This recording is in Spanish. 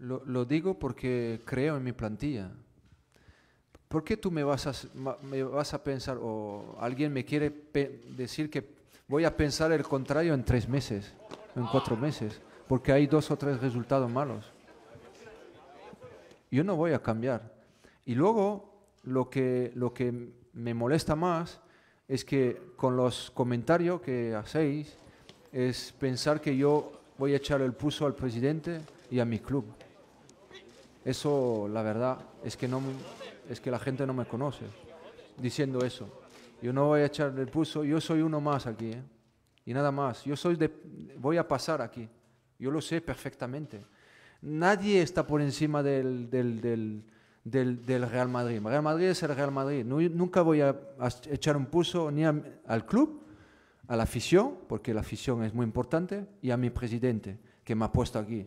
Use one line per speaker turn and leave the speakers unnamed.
Lo, digo porque creo en mi plantilla. ¿Por qué tú me vas a, me vas a pensar o alguien me quiere decir que voy a pensar el contrario en tres meses, en cuatro meses? Porque hay dos o tres resultados malos. Yo no voy a cambiar. Y luego lo que, lo que me molesta más es que con los comentarios que hacéis es pensar que yo voy a echar el pulso al presidente y a mi club. Eso, la verdad, es que, no, es que la gente no me conoce diciendo eso. Yo no voy a echar el pulso, yo soy uno más aquí, ¿eh? y nada más. Yo soy de, voy a pasar aquí, yo lo sé perfectamente. Nadie está por encima del, Real Madrid. Real Madrid es el Real Madrid. nunca voy a, echar un pulso ni al club, a la afición, porque la afición es muy importante, y a mi presidente, que me ha puesto aquí.